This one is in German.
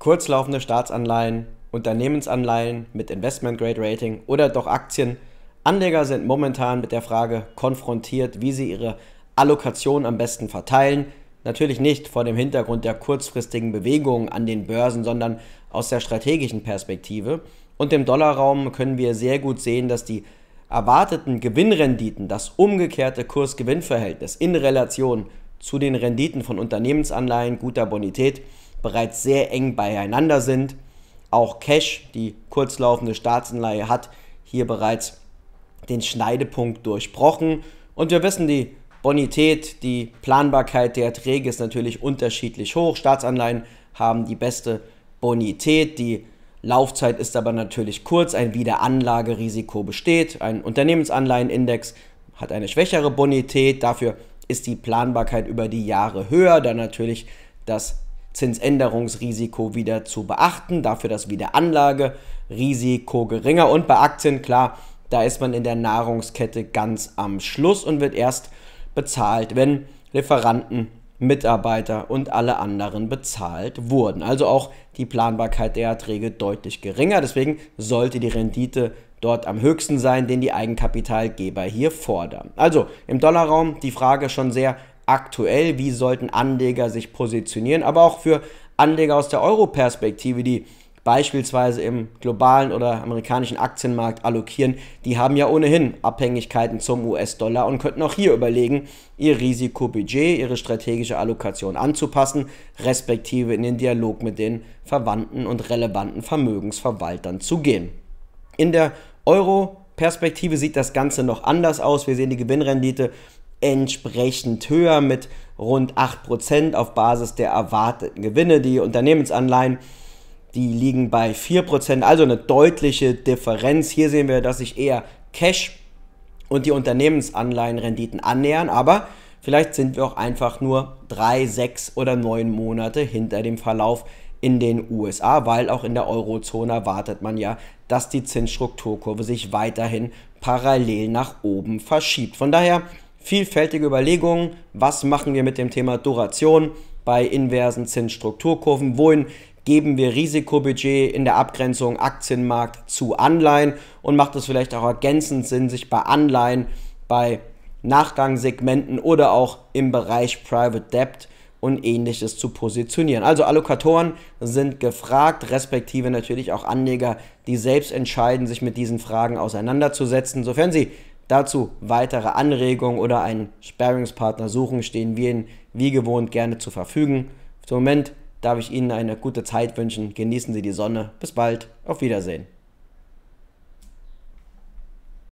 kurzlaufende Staatsanleihen, Unternehmensanleihen mit Investment-Grade-Rating oder doch Aktien. Anleger sind momentan mit der Frage konfrontiert, wie sie ihre Allokation am besten verteilen. Natürlich nicht vor dem Hintergrund der kurzfristigen Bewegungen an den Börsen, sondern aus der strategischen Perspektive. Und im Dollarraum können wir sehr gut sehen, dass die erwarteten Gewinnrenditen, das umgekehrte Kurs-Gewinn-Verhältnis in Relation zu den Renditen von Unternehmensanleihen guter Bonität bereits sehr eng beieinander sind. Auch Cash, die kurzlaufende Staatsanleihe, hat hier bereits den Schneidepunkt durchbrochen. Und wir wissen, die Bonität, die Planbarkeit der Erträge ist natürlich unterschiedlich hoch. Staatsanleihen haben die beste Bonität, die Laufzeit ist aber natürlich kurz, ein Wiederanlagerisiko besteht. Ein Unternehmensanleihenindex hat eine schwächere Bonität, dafür ist die Planbarkeit über die Jahre höher, dann natürlich das Zinsänderungsrisiko wieder zu beachten, dafür das Wiederanlagerisiko geringer und bei Aktien klar, da ist man in der Nahrungskette ganz am Schluss und wird erst bezahlt, wenn Lieferanten, Mitarbeiter und alle anderen bezahlt wurden. Also auch die Planbarkeit der Erträge deutlich geringer. Deswegen sollte die Rendite dort am höchsten sein, den die Eigenkapitalgeber hier fordern. Also im Dollarraum die Frage schon sehr aktuell, wie sollten Anleger sich positionieren, aber auch für Anleger aus der Euro-Perspektive, die beispielsweise im globalen oder amerikanischen Aktienmarkt allokieren, die haben ja ohnehin Abhängigkeiten zum US-Dollar und könnten auch hier überlegen, ihr Risikobudget, ihre strategische Allokation anzupassen, respektive in den Dialog mit den verwandten und relevanten Vermögensverwaltern zu gehen. In der Euro-Perspektive sieht das Ganze noch anders aus. Wir sehen die Gewinnrendite entsprechend höher mit rund 8% auf Basis der erwarteten Gewinne. Die Unternehmensanleihen, die liegen bei 4%, also eine deutliche Differenz. Hier sehen wir, dass sich eher Cash und die Unternehmensanleihenrenditen annähern, aber vielleicht sind wir auch einfach nur drei, sechs oder neun Monate hinter dem Verlauf in den USA, weil auch in der Eurozone erwartet man ja, dass die Zinsstrukturkurve sich weiterhin parallel nach oben verschiebt. Von daher vielfältige Überlegungen, was machen wir mit dem Thema Duration bei inversen Zinsstrukturkurven, wohin geben wir Risikobudget in der Abgrenzung Aktienmarkt zu Anleihen und macht es vielleicht auch ergänzend Sinn, sich bei Anleihen, bei Nachgangssegmenten oder auch im Bereich Private Debt und ähnliches zu positionieren. Also Allokatoren sind gefragt, respektive natürlich auch Anleger, die selbst entscheiden, sich mit diesen Fragen auseinanderzusetzen. Sofern sie dazu weitere Anregungen oder einen Sparingspartner suchen, stehen wir Ihnen wie gewohnt gerne zur Verfügung. Zum Moment darf ich Ihnen eine gute Zeit wünschen. Genießen Sie die Sonne. Bis bald. Auf Wiedersehen.